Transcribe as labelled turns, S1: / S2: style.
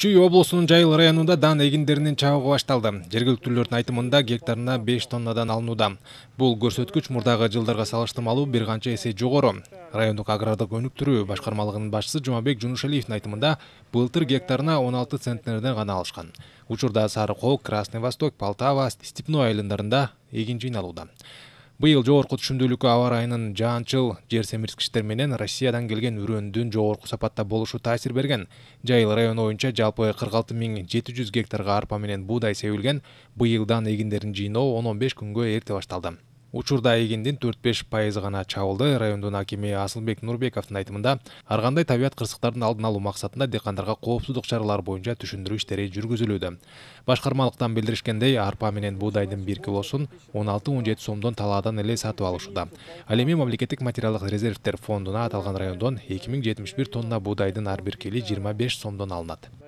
S1: чүй облусунун жайыл районунда дан эгиндеринин чабыгы башталды жергиликтүүлөрдүн айтымында гектарына беш тоннадан алынууда бул көрсөткүч мурдагы жылдарга салыштырмалуу бир канча эсе жогору райондук агрардык өнүктүрүү башкармалыгынын башчысы жумабек жунушалиевдин айтымында былтыр гектарына он алты центнерден гана алышкан учурда сары кол красный восток полтава степной айылдарында эгин жыйналууда быйыл жогорку түшүмдүүлүккө аба ырайынын жаанчыл жер семирткичтер менен россиядан келген үрөөндүн жогорку сапатта болушу таасир берген жайыл району боюнча жалпы кырк алты миң жети жүз гектарга арпа менен буудай себилген быйылдан эгиндердин жыйноо он он беш күнгө эрте башталды учурда эгиндин төрт беш пайызы гана чабылды райондун акими асылбек нурбековдун айтымында ар кандай табият кырсыктардын алдын алуу максатында дыйкандарга коопсуздук чаралары боюнча түшүндүрүү иштери жүргүзүлүүдө башкармалыктан билдиришкендей арпа менен буудайдын бир килосун он алты он жети сомдон талаадан эле сатып алышууда ал эми мамлекеттик материалдык резервтер фондуна аталган райондон эки миң жетимиш бир тонна буудайдын ар бир кили жыйырма беш сомдон алынат